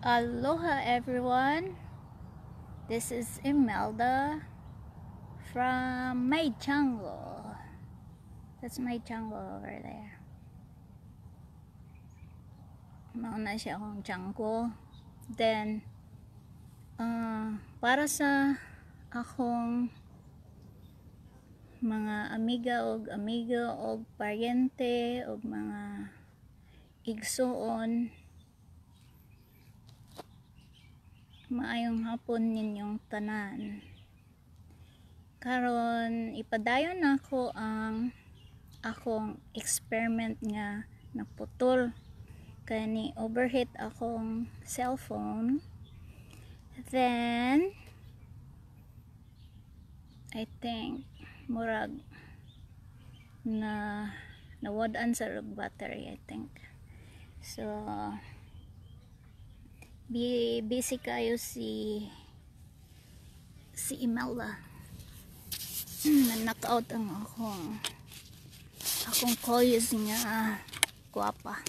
Aloha everyone! This is Imelda from my jungle. That's my jungle over there. Mauna siya akong jungle. Then, uh, para sa akong mga amiga o amigo o pariente o mga igsoon Maayong hapon ninyong tanan. Karon ipadayon ako ang akong experiment nga nagputol ni overheat akong cellphone. Then I think murag na nawadan sa battery I think. So busy kayo si si Imelda hmm, na-knockout ang akong akong koyos niya guwapa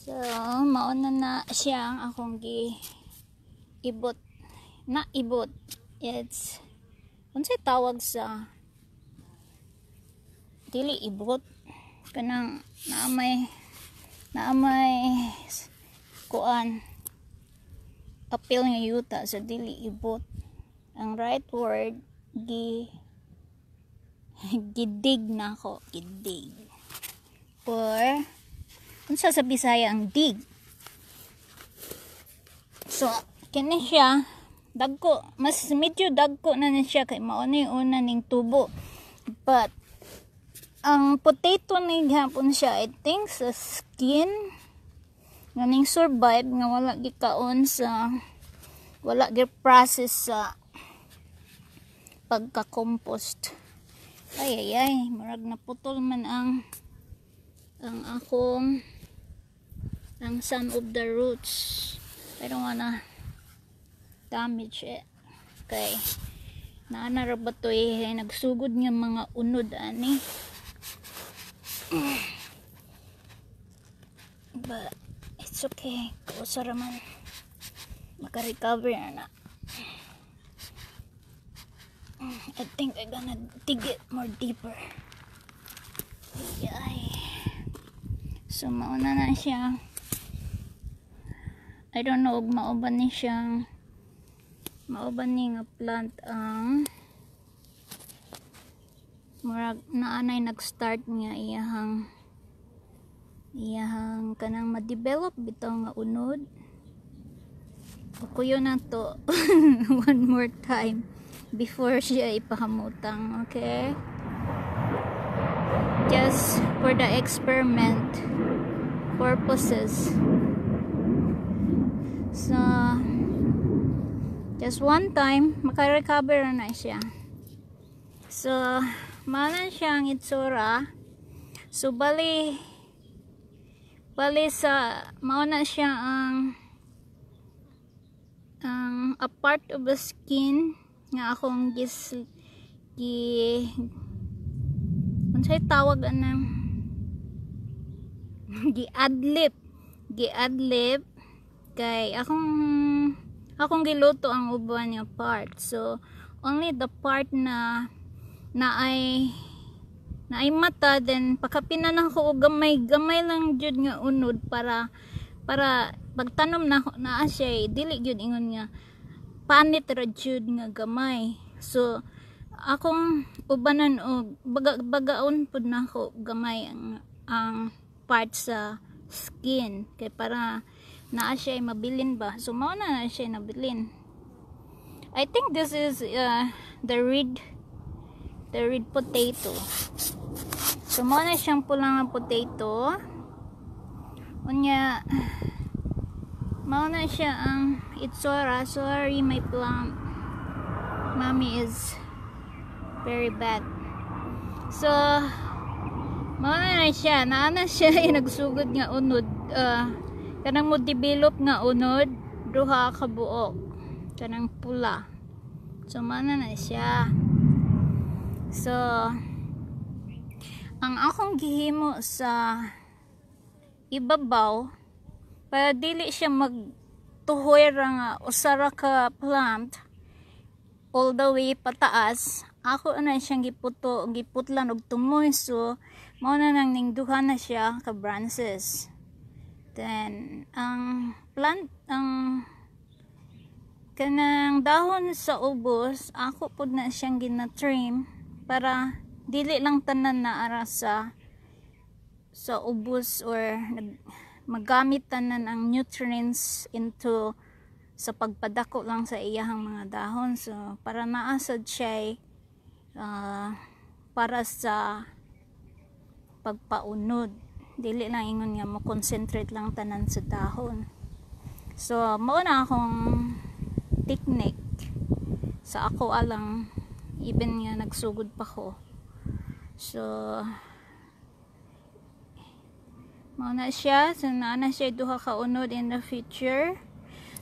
so mauna na siya ang akong gi ibot na ibot it's unsay tawag sa dili ibot kanang naamay naamay kuan apil nga yuta sa so dili ibot ang right word gi gidig na ko gidig or unsa sa Bisaya ang dig so kini siya dagko mas medyo dagko na ni siya kay mao ni una ning tubo but ang potato ni gihapon siya I think sa skin ganing survive nga wala gikaon sa wala gi process sa pagka-compost ay ay ay marag naputol man ang ang akong ang some of the roots I don't wanna damage it eh. okay naanara ba to eh, eh nagsugod nga mga unod ani Mm. But, it's okay. Kausa raman. Makarecover na na. Mm, I think I'm gonna dig it more deeper. Yay. So, mauna na siya. I don't know, mauban ni siyang mauban ni nga plant ang murag naanay nag-start niya iyahang iyahang kanang ma-develop bitaw nga unod kukuyo na to one more time before siya ipahamutang okay just for the experiment purposes so just one time makarecover na siya so manan siyang itsura so bali bali sa mao siya ang ang a part of the skin nga akong gis gi unsay tawag anang gi giadlip kay akong akong giluto ang uban nga part so only the part na na ay na ay mata then pagkapinan ako og gamay gamay lang jud nga unod para para pagtanom na naa siya eh, dili jud ingon nga panit ra jud nga gamay so akong ubanan og baga, bagaon pud nako gamay ang ang part sa skin kay para naa siya mabilin ba so mao na na siya nabilin I think this is uh, the red the red potato so mo na siyang pulang potato unya mao na siya ang itsura sorry my plum mommy is very bad so mao na siya naana siya yung nagsugod nga unod uh, kanang mo develop nga unod duha ka buok kanang pula so mao na siya so ang akong gihimo sa ibabaw para dili siya magtuhoy ra nga usara ka plant all the way pataas ako na siyang giputo giputlan og tumoy so mao na nang ningduhan na siya ka branches then ang plant ang kanang dahon sa ubos ako pud na siyang ginatrim para dili lang tanan na ara sa sa ubos or nag, magamit tanan ang nutrients into sa pagpadako lang sa iyahang mga dahon so para naasad siya uh, para sa pagpaunod dili lang ingon nga mo concentrate lang tanan sa dahon so mao na akong technique sa ako alang even nga nagsugod pa ko so mauna siya sana naana siya duha ka unod in the future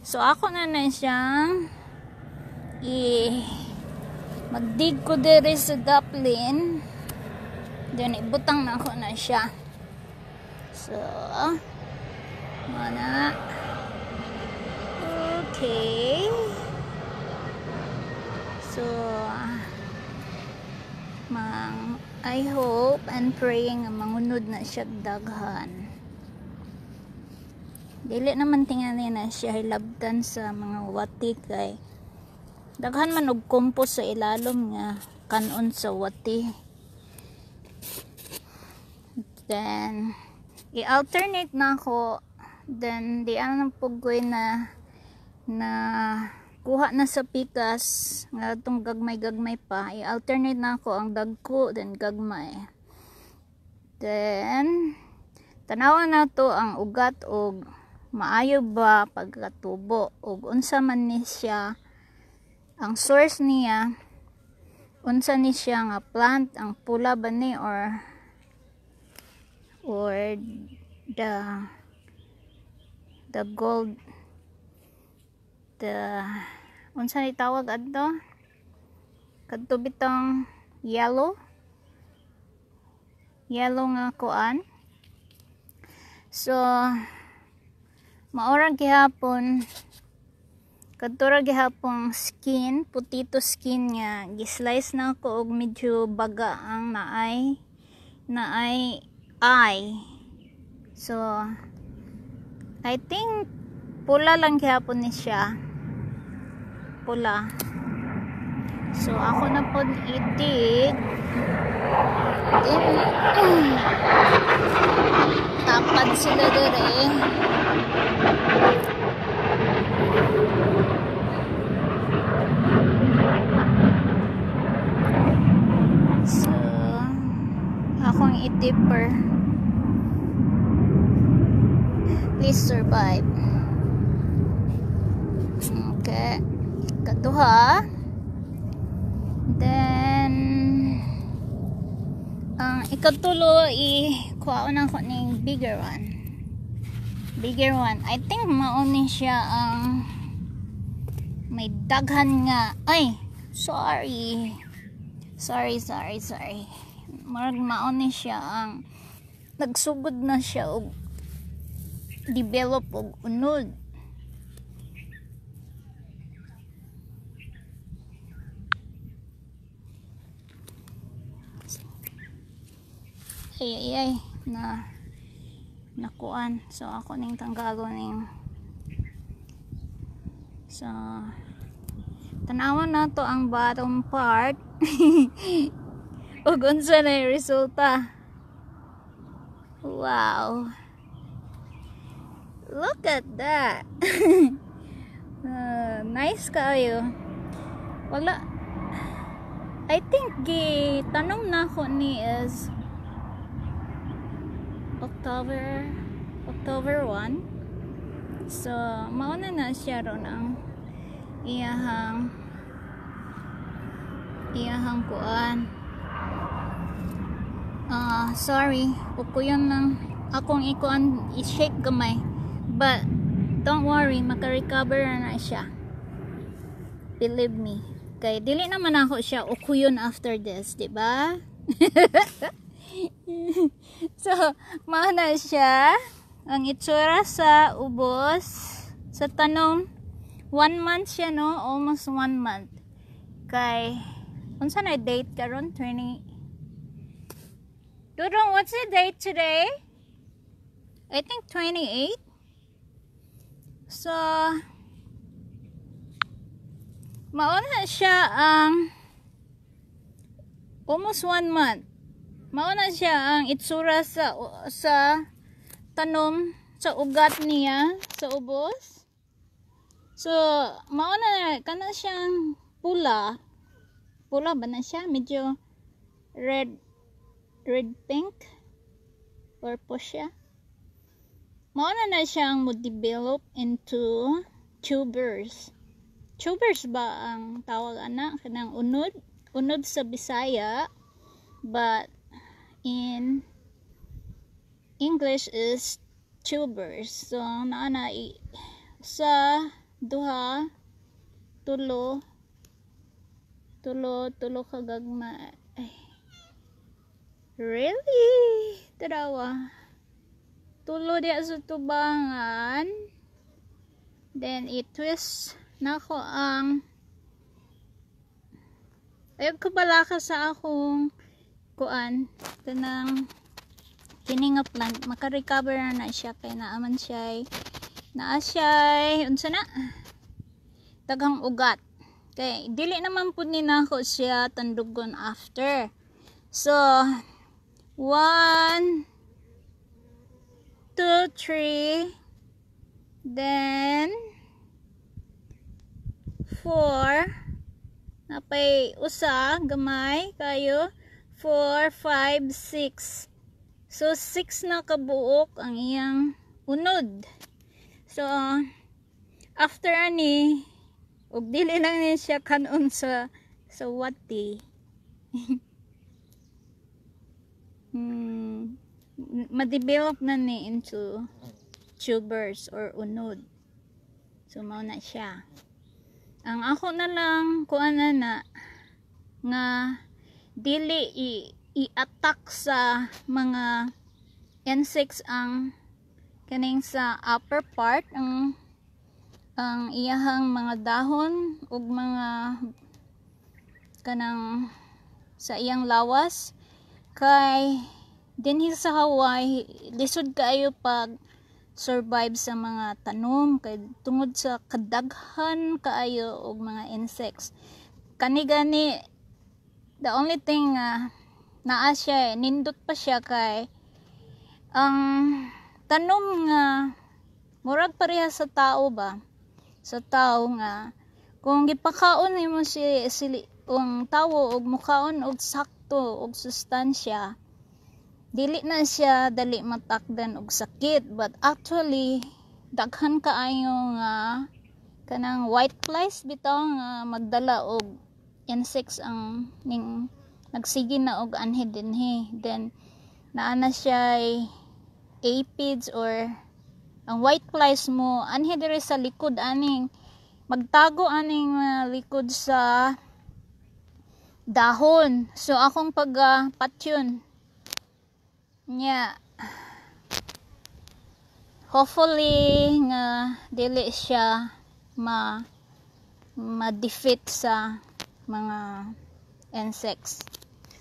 so ako na na siyang i magdig ko diri sa Dublin then ibutang na ako na siya so mauna okay so mang I hope and praying ang mangunod na siya daghan dili naman tingali na siya hilabtan sa mga wati kay daghan man og kompos sa ilalom nga kanon sa wati then i-alternate na ako then di ano pugoy na na kuha na sa pikas nga itong gagmay-gagmay pa i-alternate na ako ang dagko then gagmay then tanawan na to ang ugat o maayo ba pagkatubo o unsa man ni siya ang source niya unsa ni siya nga plant ang pula ba ni or or the the gold uh, unsa ni tawag adto kadto bitong yellow yellow nga kuan so maora gihapon ra gihapon skin putito skin nga gislice na ko og medyo baga ang naay naay eye so I think pula lang gihapon ni siya pula so ako na po itig then tapad sila dere eh. so akong itipper please survive okay katuha then ang um, ikatulo i kuha kuhaon ang kuning bigger one bigger one I think mauni siya ang may daghan nga ay sorry sorry sorry sorry marag mauni siya ang nagsugod na siya og develop og unod ay ay na nakuan so ako ning tanggago ning so tanawan na to ang bottom part ug unsa na yung resulta wow look at that uh, nice kayo wala I think gi tanong na ko ni is October October 1 so mauna na siya ron ang iyahang iyahang kuan ah uh, sorry pukuyan lang akong ikuan i-shake gamay but don't worry maka-recover na siya believe me kay dili naman ako siya ukuyon after this di ba so, mana siya ang itsura sa ubos sa tanong one month siya no almost one month kay unsa na date karon 20 Dudong what's the date today I think 28 so mauna siya ang um, almost one month mao siya ang itsura sa sa tanom sa ugat niya sa ubos so mao kana siyang pula pula ba na siya medyo red red pink purple siya mao na na siyang mo develop into tubers tubers ba ang tawag ana kanang unod unod sa Bisaya but in English is tubers. So, naana sa duha tulo tulo tulo kagagma ay really tadawa tulo dia sa tubangan then i-twist nako ang ayog kabalaka sa akong kuan tanang kininga nga plant maka-recover na, na siya kay naaman siya naa siya unsa na tagang ugat kay dili naman pud ni nako siya tandugon after so 1 2 3 then 4 napay usa gamay kayo 4, 5, 6. So, 6 na kabuok ang iyang unod. So, after ani, ug dili lang ni siya kanon sa sa wati. hmm, ma-develop na ni into tubers or unod. So, mao na siya. Ang ako na lang, kuan na na, nga dili i-attack i sa mga insects ang kaning sa upper part ang ang iyahang mga dahon ug mga kanang sa iyang lawas kay dinhi sa Hawaii lisod kaayo pag survive sa mga tanom kay tungod sa kadaghan kaayo og mga insects kani gani the only thing uh, ah, naa siya eh, nindot pa siya kay ang um, tanom nga murag pareha sa tao ba sa tao nga kung gipakaon mo si sili ang tawo og mukaon og sakto og sustansya dili na siya dali matakdan og sakit but actually daghan kaayo nga uh, kanang white flies bitaw nga magdala og in 6 ang ning nagsige na og anhi dinhi then naa na siya apids or ang white flies mo anhi diri sa likod aning magtago aning uh, likod sa dahon so akong pag uh, patyon nya yeah. hopefully nga dili siya ma ma defeat sa mga insects.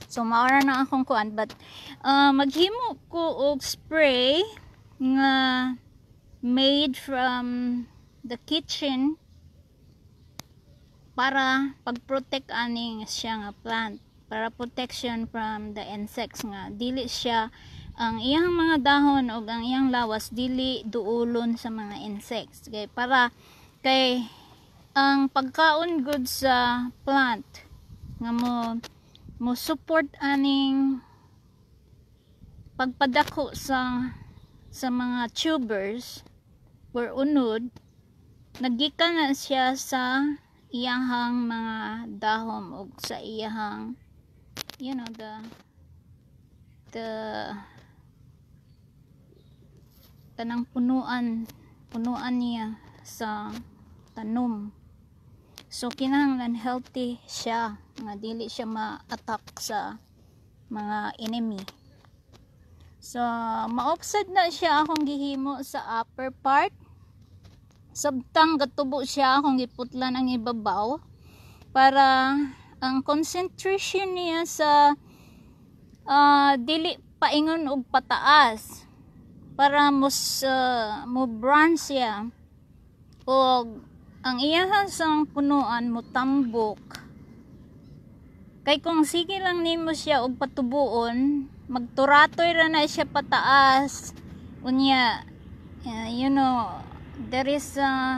So maara na akong kuan but uh, maghimo ko og spray nga made from the kitchen para pag-protect aning siya nga plant para protection from the insects nga dili siya ang iyang mga dahon o ang iyang lawas dili duulon sa mga insects kay para kay ang pagkaon good sa plant nga mo mo support aning pagpadako sa sa mga tubers or unod nagikan na siya sa iyahang mga dahom o sa iyahang you know the the kanang punuan punuan niya sa tanom so kinahanglan healthy siya nga dili siya ma-attack sa mga enemy so ma-offset na siya akong gihimo sa upper part sabtang gatubo siya akong giputlan ang ibabaw para ang concentration niya sa uh, dili paingon og pataas para mos uh, ah, mo branch siya og ang iyahang sang punuan mo tambok kay kung sige lang nimo siya og patubuon magturatoy ra na siya pataas unya uh, you know there is a uh,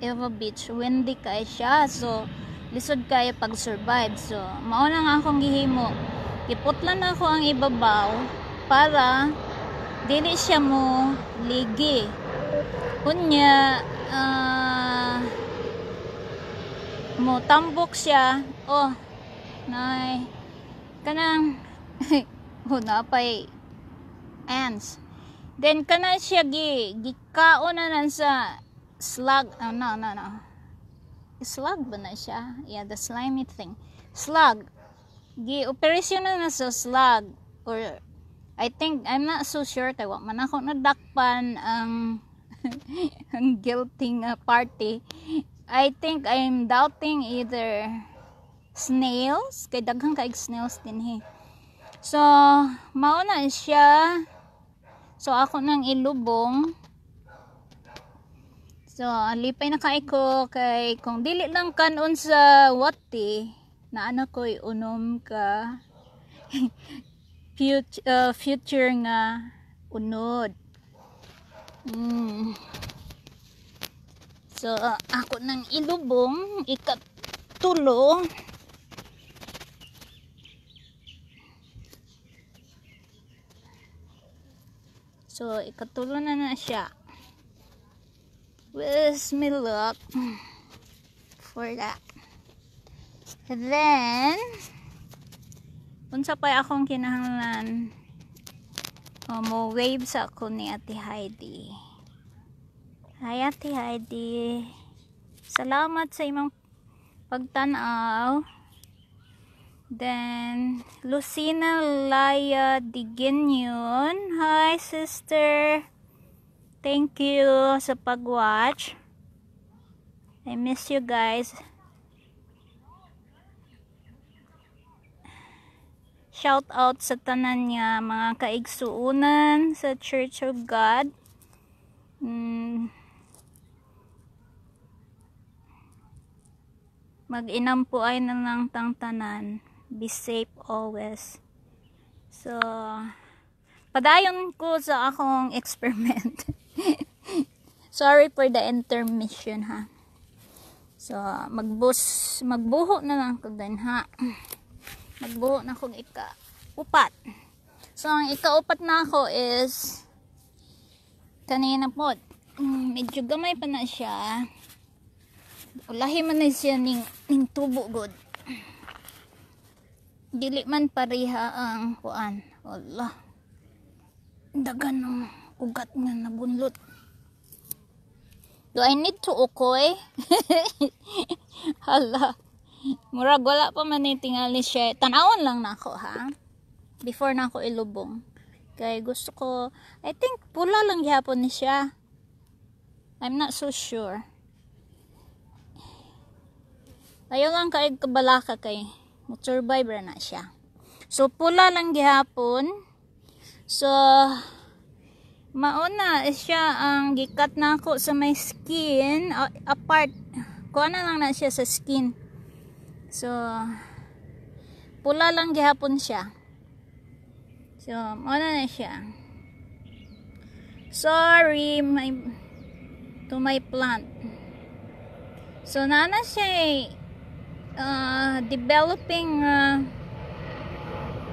Eva Beach windy kay siya so lisod kay pag survive so mao na nga akong gihimo giputlan na ako ang ibabaw para dili siya mo ligi unya uh, mo tambok siya oh nay kanang huna oh, napay ants then kanang siya gi gikaon na nan sa slug oh, no no no slug ba na siya yeah the slimy thing slug gi operasyon na, na sa slug or I think I'm not so sure kay wa man ako nadakpan um, ang ang guilty nga party I think I'm doubting either snails kay daghang kaig snails din he. So mao na siya. So ako nang ilubong. So lipay na kay ko kay kung dili lang kanon sa wati na ano koy unom ka future, uh, future nga unod. Mm. So, ako ng ilubong, ikatulo. So, ikatulo na na siya. Where's my luck for that? And then, unsa pa akong kinahanglan, oh, mo wave sa ako ni Ate Heidi. Hi, Ate Heidi. Salamat sa imang pagtanaw. Then, Lucina Laya Diginyon. Hi, sister. Thank you sa pag-watch. I miss you guys. Shout out sa tanan niya, mga kaigsuunan sa Church of God. Mm, mag-inam po ay ng tangtanan. Be safe always. So, padayon ko sa akong experiment. Sorry for the intermission ha. So, magbus, magbuho na lang ko din ha. Magbuho na kong ika-upat. So, ang ika-upat na ako is kanina po. Mm, medyo gamay pa na siya ulahi man na siya ning, ning tubo god dili man pareha ang kuan Allah dagan ng ugat nga nabunlot do I need to ukoy hala murag wala pa man ni tingali siya tanawon lang nako ha before na ilubong kay gusto ko I think pula lang gyapon ni siya I'm not so sure Ayaw lang kaig kabalaka kay mo survivor na siya. So pula lang gihapon. So mauna siya ang gikat na ako sa my skin apart. Kuha na lang na siya sa skin. So pula lang gihapon siya. So mauna na siya. Sorry my to my plant. So nana siya eh uh, developing uh,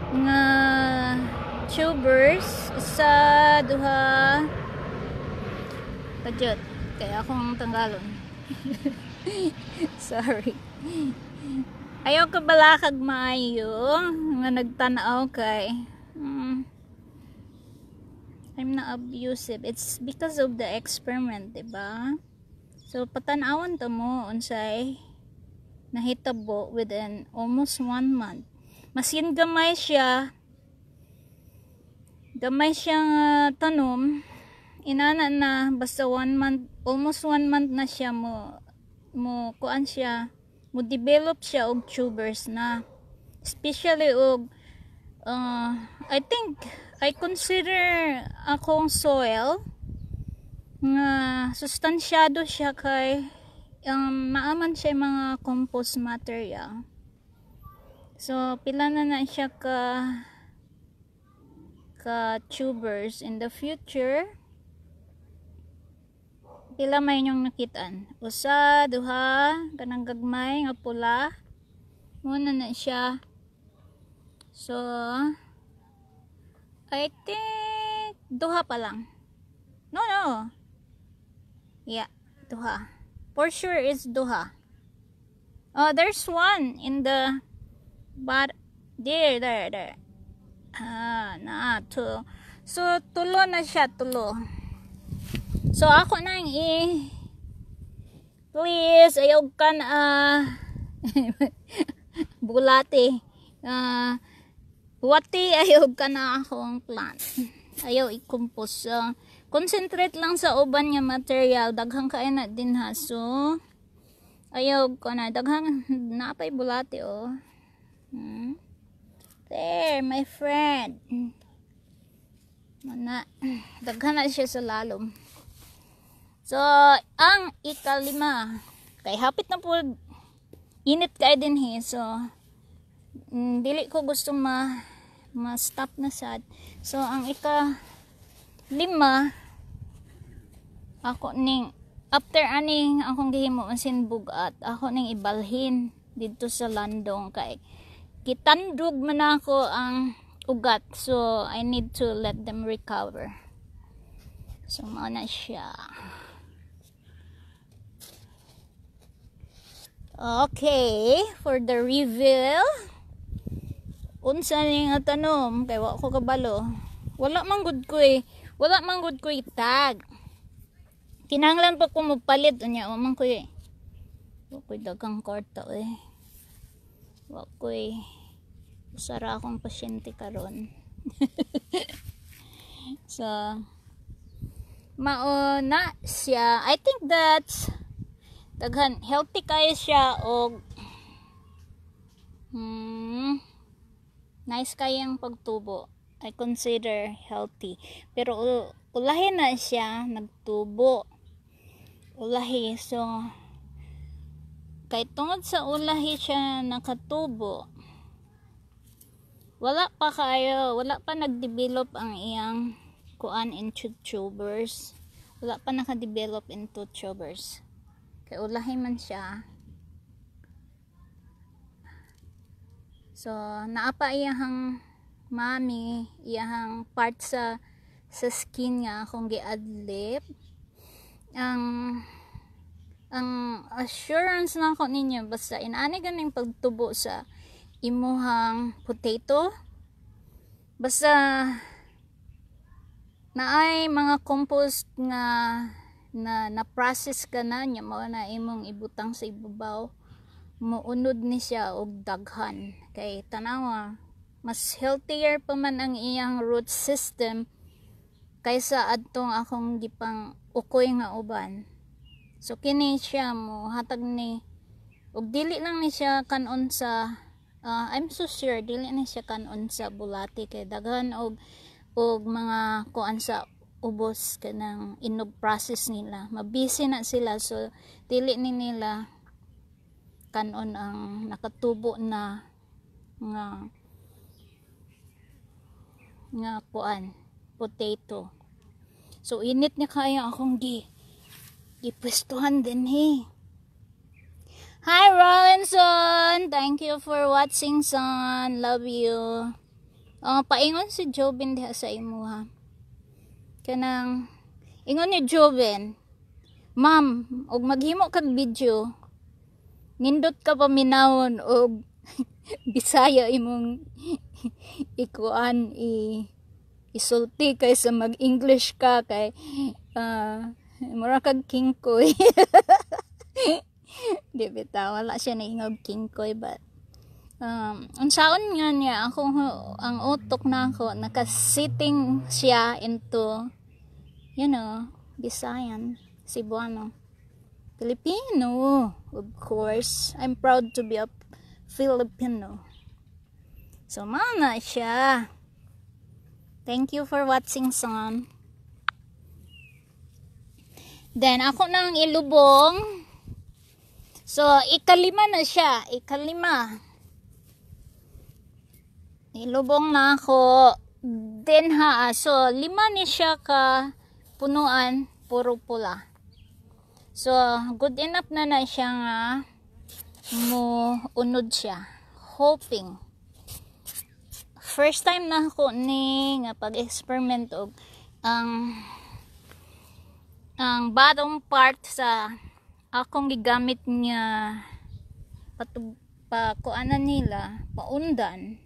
nga tubers sa duha kajot kaya akong tanggalon sorry ayaw ka balakag maayo nga nagtanaw kay mm, I'm not abusive it's because of the experiment diba so patanawan to mo unsay nahitabo within almost one month. Masin gamay siya, gamay siyang uh, tanom, inana na, basta one month, almost one month na siya mo, mo kuan siya, mo develop siya og tubers na. Especially og, uh, I think, I consider akong soil, nga sustansyado siya kay um, maaman siya mga compost material so pila na na siya ka ka tubers in the future pila may inyong nakitaan usa duha kanang gagmay nga pula muna na siya so I think duha pa lang no no yeah duha for sure is duha Oh, there's one in the but there, there, there. Ah, na to. So tulo na siya, tulo. So ako na nang i please ayaw kan uh, bulati. uh, ah, buwati ayaw ka na akong plant. Ayaw i-compose. Uh, Concentrate lang sa uban nga material. Daghang kain na din ha. So, ayaw ko na. Daghang napay bulati oh. Hmm. There, my friend. Mana. Daghan na siya sa lalom. So, ang ikalima. Kay hapit na po. Init kay din he. So, mm, dili ko gusto ma ma-stop na sad. So, ang ika lima ako ning after aning akong gihimo ang bugat ako ning ibalhin didto sa landong kay gitandog man ako ang ugat so I need to let them recover so mana na siya okay for the reveal unsa ning atanom kay wa ko kabalo wala man good ko eh wala man gud ko itag. Kinanglan pa ko magpalit unya wa man ko eh. Wa ko dagang kwarta eh. Wa ko eh. Sara akong pasyente karon. so mauna siya. I think that's daghan healthy kayo siya og hmm, nice kayang pagtubo. I consider healthy. Pero ulahi na siya nagtubo. Ulahi so kay tungod sa ulahi siya nakatubo. Wala pa kayo, wala pa nagdevelop ang iyang kuan into tubers. Wala pa nakadevelop into tubers. Kay ulahi man siya, So, naapa iyang mami iyang part sa sa skin nga akong giadlip ang ang assurance na ko ninyo basta inani ganing pagtubo sa imuhang potato basta naay mga compost nga na na-process ka na nya mao na imong ibutang sa ibabaw muunod ni siya og daghan kay tanawa mas healthier pa man ang iyang root system kaysa adtong akong gipang ukoy nga uban so kini siya mo hatag ni ug dili lang ni siya kanon sa uh, I'm so sure dili ni siya kanon sa bulati kay daghan og og mga kuan sa ubos kanang inog process nila mabisi na sila so dili ni nila kanon ang nakatubo na nga nga kuan potato so init niya kaya akong gi gipwestuhan din he Hi Rollinson! Thank you for watching son. Love you. Oh, paingon si Jobin diha sa imuha. Kanang ingon ni Jobin, Ma'am, og maghimo kag video, nindot ka paminawon og Bisaya imong ikuan i isulti kay sa mag-English ka kay uh, mura kag kingkoy. Di bitaw wala siya king koy but um, unsaon nga niya ako ang utok na ako nakasitting siya into you know Bisayan Cebuano Filipino of course I'm proud to be a Filipino So, Sumama siya. Thank you for watching, son. Then, ako na ang ilubong. So, ikalima na siya. Ikalima. Ilubong na ako. Then, ha. Ah, so, lima ni siya ka punuan. Puro pula. So, good enough na na siya nga. Mo, unod siya. Hoping first time na ako ni nga pag-experiment og ang ang bottom part sa akong gigamit nga patug pa kuana nila paundan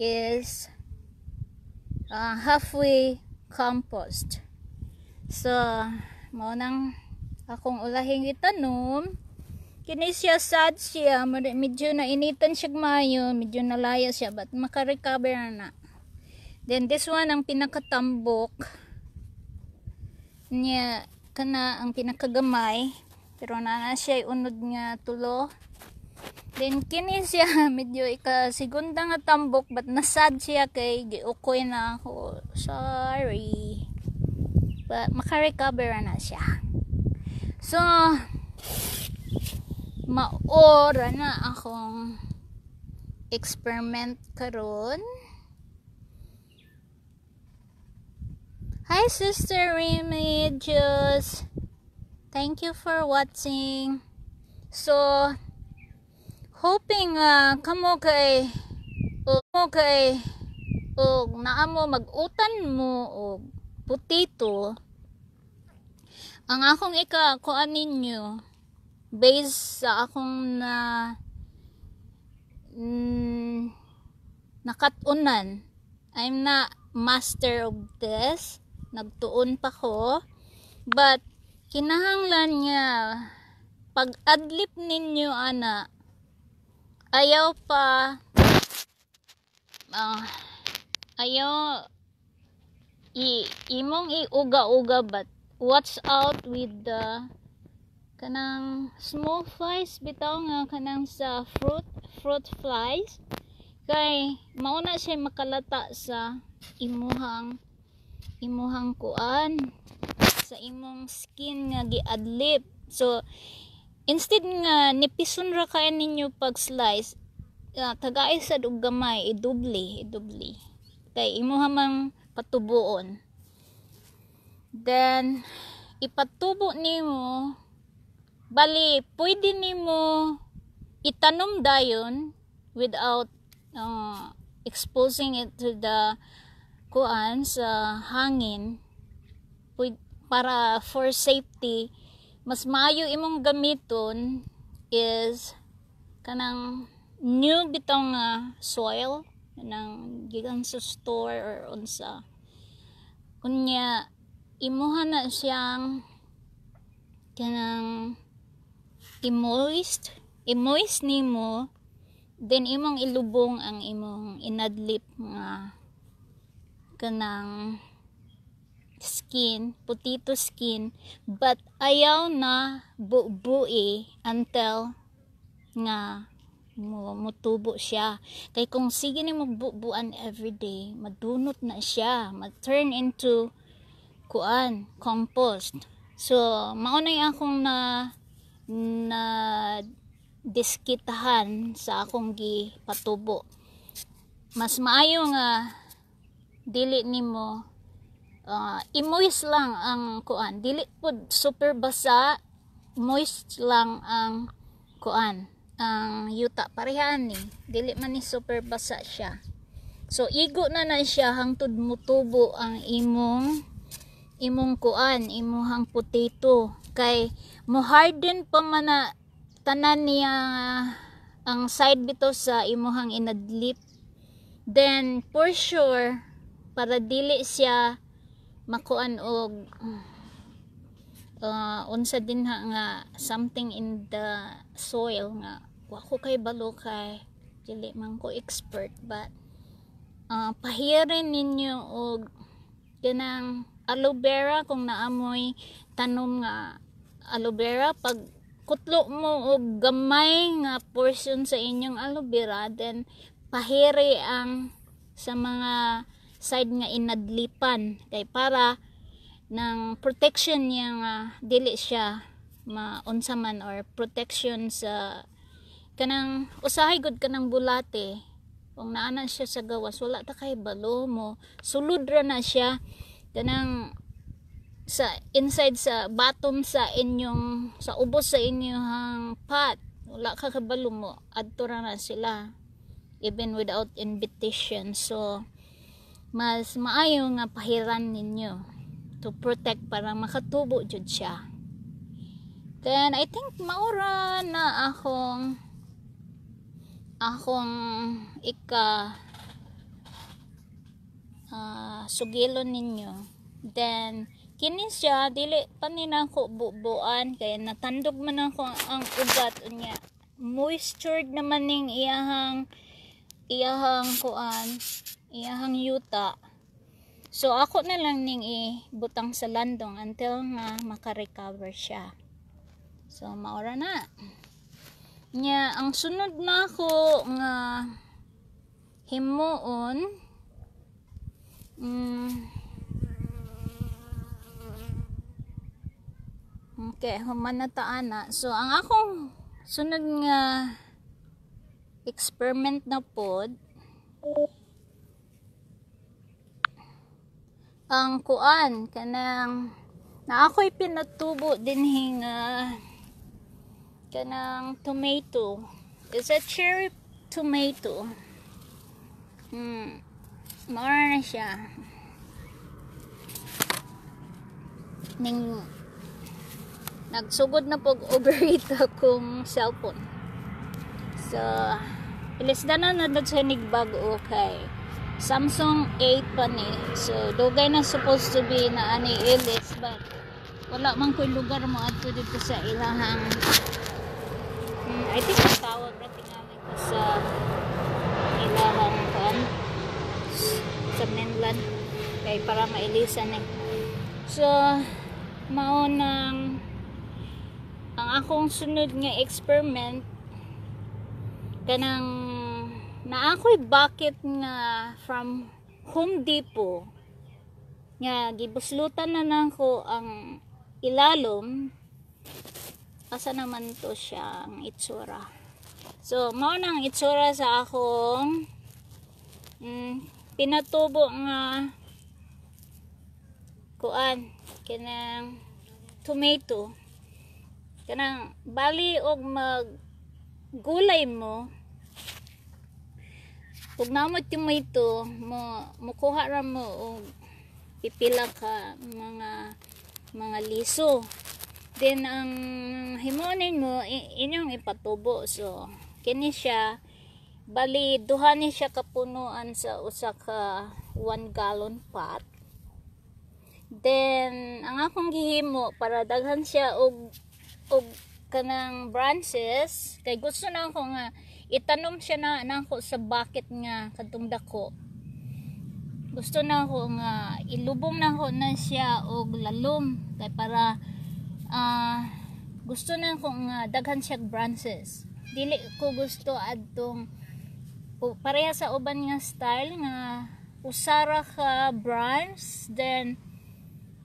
is uh, halfway compost so mo nang akong ulahing itanom Kini siya sad siya, medyo na initan siya mayo, medyo nalaya siya, but makarecover na. Then this one ang pinakatambok niya kana ang pinakagamay pero nana siya unod nga tulo. Then kini siya medyo ika segunda nga tambok but nasad siya kay giukoy na ako. Sorry. But makarecover na siya. So, maora na akong experiment karon Hi Sister Remedios! Thank you for watching. So, hoping uh, kamo kay kamo kay og naamo mag-utan mo og potato ang akong ika kuan ninyo based sa akong na mm, nakatunan I'm na master of this nagtuon pa ko but kinahanglan niya pag adlip ninyo ana ayaw pa uh, ayaw i imong iuga-uga but watch out with the kanang small flies bitaw nga kanang sa fruit fruit flies kay mao na siya makalata sa imuhang imuhang kuan sa imong skin nga giadlip so instead nga nipison ra kay ninyo pag slice uh, tagaay sa gamay idubli idubli kay imo hamang patubuon then ipatubo nimo Bali, pwede nimo itanom dayon without uh, exposing it to the kuan sa hangin pwede, para for safety mas maayo imong gamiton is kanang new bitong nga uh, soil nang gikan sa store or unsa kunya imuha na siyang kanang i-moist i-moist ni mo, then imong ilubong ang imong inadlip nga kanang skin putito skin but ayaw na bubuhi until nga mo mutubo siya kay kung sige ni magbubuan day, madunot na siya mag turn into kuan compost so mao na akong na na diskitahan sa akong gi patubo mas maayo nga dili nimo uh, ah, i-moist lang ang kuan dili pud super basa moist lang ang kuan ang yuta parehan ni dili man ni super basa siya so igo na na siya hangtod mutubo ang imong imong kuan imong hang potato kay moharden pa man tanan niya ang side bito sa imuhang inadlip then for sure para dili siya makuan og uh, unsa din ha nga something in the soil nga wako kay balo kay dili man ko expert but uh, pahirin ninyo og ganang aloe vera kung naamoy tanom nga aloe vera pag kutlo mo og gamay nga portion sa inyong aloe vera then pahiri ang sa mga side nga inadlipan kay para ng protection niya nga dili siya maunsa man or protection sa kanang usahay gud kanang bulate kung naanan siya sa gawas wala ta kay balo mo sulod ra na siya kanang sa inside sa bottom sa inyong sa ubos sa inyong pot wala ka kabalo mo adto ra na sila even without invitation so mas maayo nga pahiran ninyo to protect para makatubo jud siya then I think maura na akong akong ika uh, sugilon ninyo then kini siya dili pa ni nako bubuan kaya natandog man ako ang, ang ugat niya moistured naman ning iyahang iyahang kuan iyahang yuta so ako na lang ning ibutang sa landong until nga makarecover siya so maora na nya ang sunod na ako nga himuon mm, Okay, human na ta ana. So ang akong sunod nga experiment na pod ang kuan kanang na ako'y pinatubo din hinga kanang tomato. is a cherry tomato. Hmm. Mara na siya. Ning nagsugod na pog overheat akong cellphone so ilis na na na sa nigbag okay Samsung 8 pa ni so dugay na supposed to be na ani ilis but wala man ko'y lugar mo at adto dito sa ilahang hmm, I think ang tawag na tingali ko sa ilahang kan sa mainland kay para mailisan ni eh. so mao nang ang akong sunod nga experiment kanang na ako'y bakit nga from Home Depot nga gibuslutan na nako ko ang ilalom asa naman to siya ang itsura so mao nang itsura sa akong mm, pinatubo nga kuan kanang tomato kanang bali og mag gulay mo ug namo tomato mo mukuha ra mo og pipila ka mga mga liso then ang himonin mo inyong ipatubo so kini siya bali duha ni siya kapunuan sa usa ka 1 gallon pot then ang akong gihimo para daghan siya og og kanang branches kay gusto na ko nga itanom siya na nako sa bucket nga kadtong dako gusto na ko nga ilubong na ko na siya og lalom kay para uh, gusto na ko nga daghan siya branches dili ko gusto adtong pareha sa uban nga style nga usara ka branch then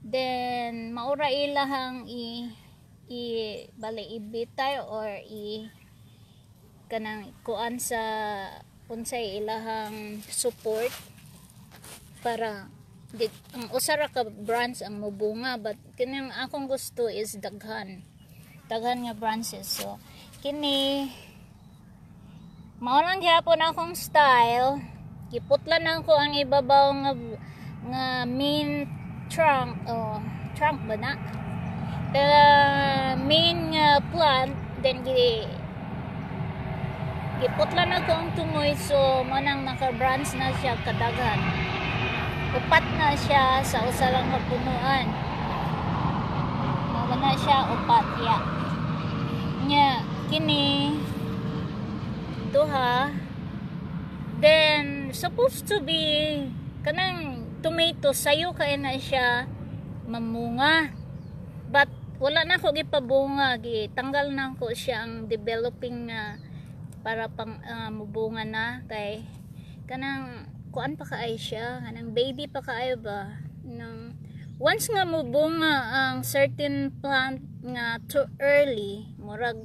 then maura ilahang i i bali ibitay or i kanang kuan sa unsay ilahang support para di, ang usara ka brands ang mubunga but kanang akong gusto is daghan daghan nga branches so kini mao lang gyapon akong style giputlan lang ko ang ibabaw nga nga main trunk oh trunk ba na the main uh, plant then gi giputla na ko ang tungoy so manang naka-branch na siya kadagan upat na siya sa usa lang kapunuan mao na siya upat ya nya kini duha then supposed to be kanang tomato sayo kay na siya mamunga but wala na ako gipabunga gi tanggal na ko siyang developing na ah, para pang uh, mubunga na kay kanang kuan pa kaay siya kanang baby pa kaay ba nang once nga mubunga ang certain plant nga too early murag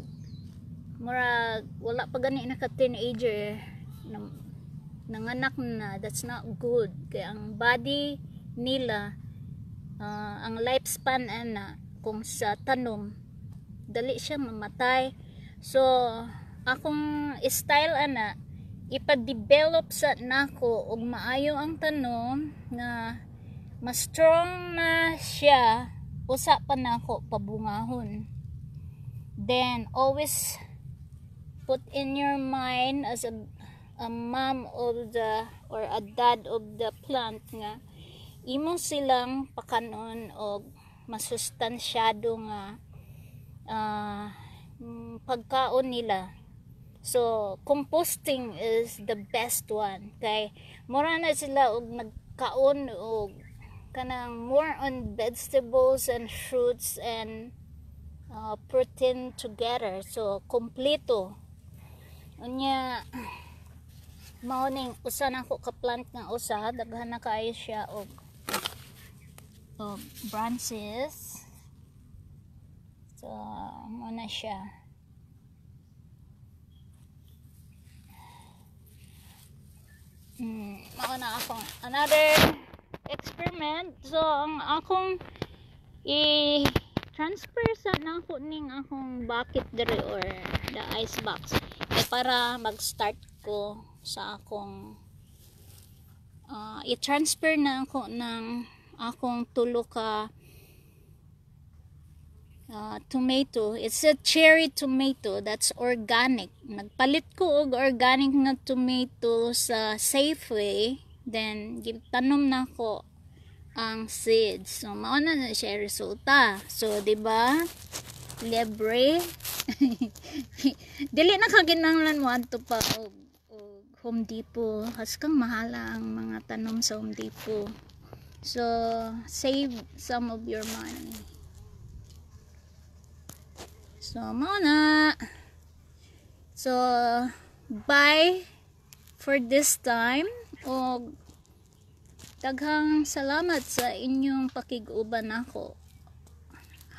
murag wala pa gani naka teenager nang nanganak na that's not good kay ang body nila uh, ang lifespan ana eh, kung sa tanom dali siya mamatay so akong style ana ipa-develop sa nako og maayo ang tanom na mas strong na siya usa pa nako pabungahon then always put in your mind as a, a mom of the or a dad of the plant nga imo silang pakanon og masustansyadong uh, ah, uh, mm, pagkaon nila so composting is the best one kay mura na sila og nagkaon og kanang more on vegetables and fruits and uh, protein together so kompleto unya mao usan usa ka plant nga usa daghan na kaayo siya og of branches. So, muna ano siya. Hmm, ako na akong another experiment. So, ang akong i-transfer sa nako ning akong bucket dere or the ice box eh, para mag-start ko sa akong uh, i-transfer na ako ng akong tulo ka uh, tomato. It's a cherry tomato that's organic. Nagpalit ko og organic na tomato sa Safeway. Then, tanom na ko ang seeds. So, mauna na siya resulta. So, di ba Libre. Dili na kaginanglan mo ato pa og, og Home Depot. Has kang mahala ang mga tanom sa Home Depot so save some of your money so muna so bye for this time o daghang salamat sa inyong pakiguban ako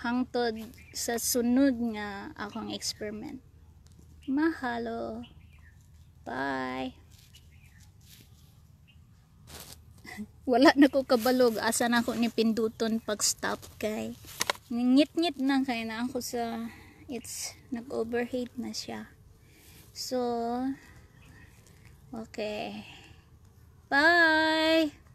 hangtod sa sunod nga akong experiment mahalo bye wala na ko kabalog asa na ko ni pinduton pag stop kay ngit-ngit na kay na ako sa it's nag overheat na siya so okay bye